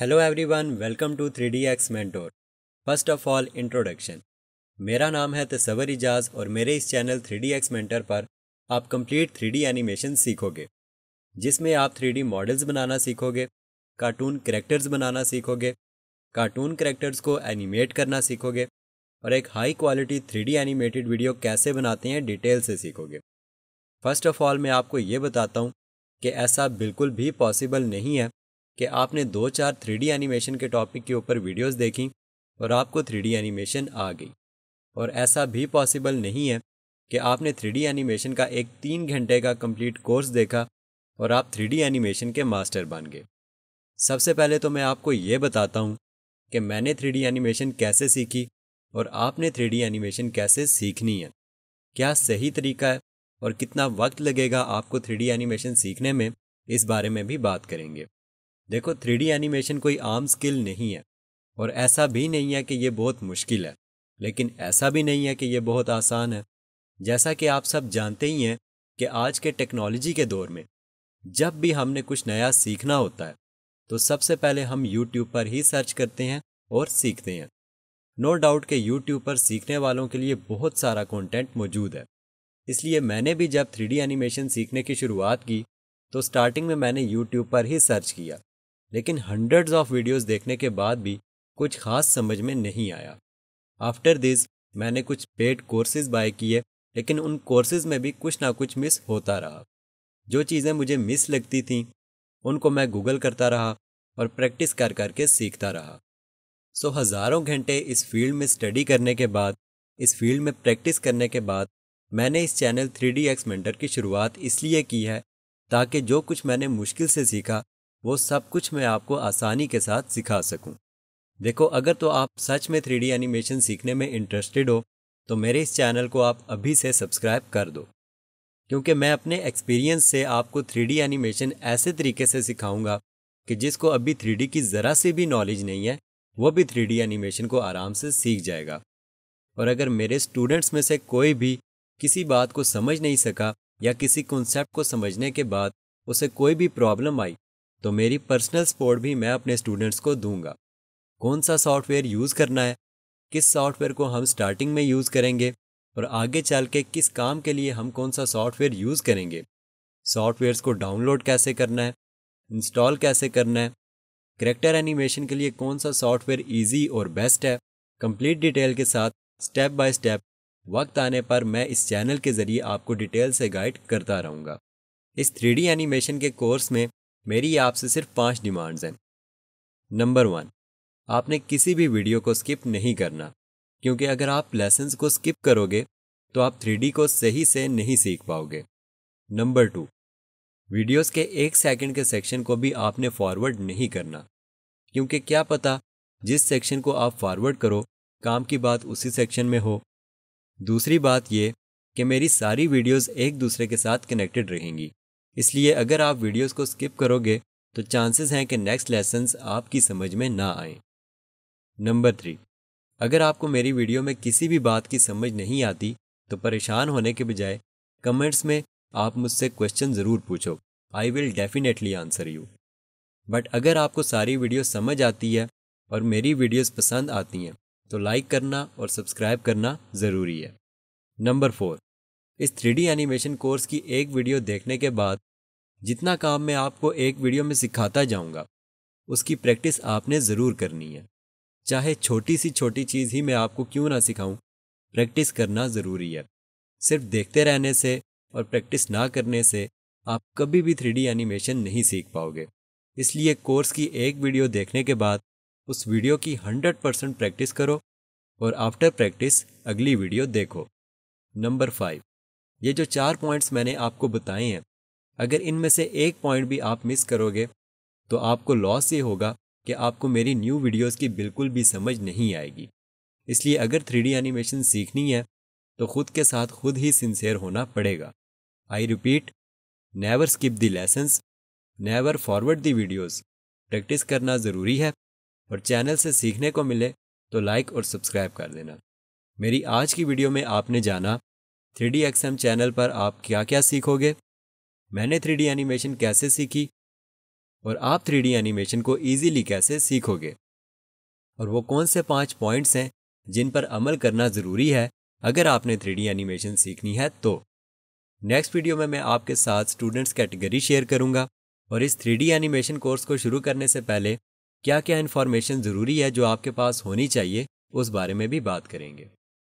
Hello everyone welcome to three D X mentor first of all introduction मेरा नाम है तस्वर इजाज और मेरे इस channel three D X mentor पर आप कंप्लीट थ्री डी एनिमेशन सीखोगे जिसमें आप थ्री डी मॉडल्स बनाना सीखोगे कार्टून करेक्टर्स बनाना सीखोगे कार्टून करेक्टर्स को एनिमेट करना सीखोगे और एक high quality three D animated video कैसे बनाते हैं डिटेल से सीखोगे फर्स्ट ऑफ ऑल मैं आपको ये बताता हूँ कि ऐसा बिल्कुल भी पॉसिबल नहीं है कि आपने दो चार थ्री एनिमेशन के टॉपिक के ऊपर वीडियोस देखी और आपको थ्री एनिमेशन आ गई और ऐसा भी पॉसिबल नहीं है कि आपने थ्री एनिमेशन का एक तीन घंटे का कंप्लीट कोर्स देखा और आप थ्री एनिमेशन के मास्टर बन गए सबसे पहले तो मैं आपको ये बताता हूँ कि मैंने थ्री एनिमेशन कैसे सीखी और आपने थ्री एनिमेशन कैसे सीखनी है क्या सही तरीका है और कितना वक्त लगेगा आपको थ्री एनिमेशन सीखने में इस बारे में भी बात करेंगे देखो थ्री एनिमेशन कोई आम स्किल नहीं है और ऐसा भी नहीं है कि ये बहुत मुश्किल है लेकिन ऐसा भी नहीं है कि ये बहुत आसान है जैसा कि आप सब जानते ही हैं कि आज के टेक्नोलॉजी के दौर में जब भी हमने कुछ नया सीखना होता है तो सबसे पहले हम YouTube पर ही सर्च करते हैं और सीखते हैं नो no डाउट के YouTube पर सीखने वालों के लिए बहुत सारा कंटेंट मौजूद है इसलिए मैंने भी जब थ्री एनिमेशन सीखने की शुरुआत की तो स्टार्टिंग में मैंने यूट्यूब पर ही सर्च किया लेकिन हंड्रेड्स ऑफ वीडियोस देखने के बाद भी कुछ खास समझ में नहीं आया आफ्टर दिस मैंने कुछ पेड कोर्सेज बाय किए लेकिन उन कोर्सेज में भी कुछ ना कुछ मिस होता रहा जो चीज़ें मुझे मिस लगती थीं उनको मैं गूगल करता रहा और प्रैक्टिस कर करके सीखता रहा सो so, हज़ारों घंटे इस फील्ड में स्टडी करने के बाद इस फील्ड में प्रैक्टिस करने के बाद मैंने इस channel three D X mentor की शुरुआत इसलिए की है ताकि जो कुछ मैंने मुश्किल से सीखा वो सब कुछ मैं आपको आसानी के साथ सिखा सकूं। देखो अगर तो आप सच में थ्री एनिमेशन सीखने में इंटरेस्टेड हो तो मेरे इस चैनल को आप अभी से सब्सक्राइब कर दो क्योंकि मैं अपने एक्सपीरियंस से आपको थ्री एनिमेशन ऐसे तरीके से सिखाऊंगा कि जिसको अभी थ्री की ज़रा सी भी नॉलेज नहीं है वो भी थ्री एनिमेशन को आराम से सीख जाएगा और अगर मेरे स्टूडेंट्स में से कोई भी किसी बात को समझ नहीं सका या किसी कॉन्सेप्ट को समझने के बाद उसे कोई भी प्रॉब्लम आई तो मेरी पर्सनल सपोर्ट भी मैं अपने स्टूडेंट्स को दूंगा कौन सा सॉफ्टवेयर यूज़ करना है किस सॉफ्टवेयर को हम स्टार्टिंग में यूज़ करेंगे और आगे चल के किस काम के लिए हम कौन सा सॉफ्टवेयर यूज़ करेंगे सॉफ्टवेयर्स को डाउनलोड कैसे करना है इंस्टॉल कैसे करना है करेक्टर एनिमेशन के लिए कौन सा सॉफ्टवेयर ईजी और बेस्ट है कम्प्लीट डिटेल के साथ स्टेप बाय स्टेप वक्त आने पर मैं इस चैनल के ज़रिए आपको डिटेल से गाइड करता रहूँगा इस थ्री एनिमेशन के कोर्स में मेरी आपसे सिर्फ पांच डिमांड्स हैं नंबर वन आपने किसी भी वीडियो को स्किप नहीं करना क्योंकि अगर आप लेसन को स्किप करोगे तो आप थ्री को सही से नहीं सीख पाओगे नंबर टू वीडियोस के एक सेकंड के सेक्शन को भी आपने फॉरवर्ड नहीं करना क्योंकि क्या पता जिस सेक्शन को आप फॉरवर्ड करो काम की बात उसी सेक्शन में हो दूसरी बात ये कि मेरी सारी वीडियोस एक दूसरे के साथ कनेक्टेड रहेंगी इसलिए अगर आप वीडियोस को स्किप करोगे तो चांसेस हैं कि नेक्स्ट लेसन आपकी समझ में ना आए नंबर थ्री अगर आपको मेरी वीडियो में किसी भी बात की समझ नहीं आती तो परेशान होने के बजाय कमेंट्स में आप मुझसे क्वेश्चन ज़रूर पूछो I will definitely answer you but अगर आपको सारी वीडियो समझ आती है और मेरी वीडियोस पसंद आती हैं तो लाइक करना और सब्सक्राइब करना ज़रूरी है नंबर फोर इस थ्री एनिमेशन कोर्स की एक वीडियो देखने के बाद जितना काम मैं आपको एक वीडियो में सिखाता जाऊंगा उसकी प्रैक्टिस आपने ज़रूर करनी है चाहे छोटी सी छोटी चीज़ ही मैं आपको क्यों ना सिखाऊं प्रैक्टिस करना ज़रूरी है सिर्फ देखते रहने से और प्रैक्टिस ना करने से आप कभी भी थ्री एनिमेशन नहीं सीख पाओगे इसलिए कोर्स की एक वीडियो देखने के बाद उस वीडियो की हंड्रेड परसेंट प्रैक्टिस करो और आफ्टर प्रैक्टिस अगली वीडियो देखो नंबर फाइव ये जो चार पॉइंट्स मैंने आपको बताए हैं अगर इनमें से एक पॉइंट भी आप मिस करोगे तो आपको लॉस ये होगा कि आपको मेरी न्यू वीडियोस की बिल्कुल भी समझ नहीं आएगी इसलिए अगर थ्री एनिमेशन सीखनी है तो खुद के साथ खुद ही सिंसेयर होना पड़ेगा I repeat never skip the lessons never forward the videos practice करना ज़रूरी है और चैनल से सीखने को मिले तो लाइक और सब्सक्राइब कर देना मेरी आज की वीडियो में आपने जाना थ्री डी चैनल पर आप क्या क्या सीखोगे मैंने थ्री डी एनिमेशन कैसे सीखी और आप थ्री डी एनिमेशन को ईजीली कैसे सीखोगे और वो कौन से पाँच पॉइंट्स हैं जिन पर अमल करना ज़रूरी है अगर आपने थ्री डी एनिमेशन सीखनी है तो नेक्स्ट वीडियो में मैं आपके साथ स्टूडेंट्स कैटेगरी शेयर करूंगा और इस थ्री डी एनिमेशन कोर्स को शुरू करने से पहले क्या क्या इन्फॉर्मेशन ज़रूरी है जो आपके पास होनी चाहिए उस बारे में भी बात करेंगे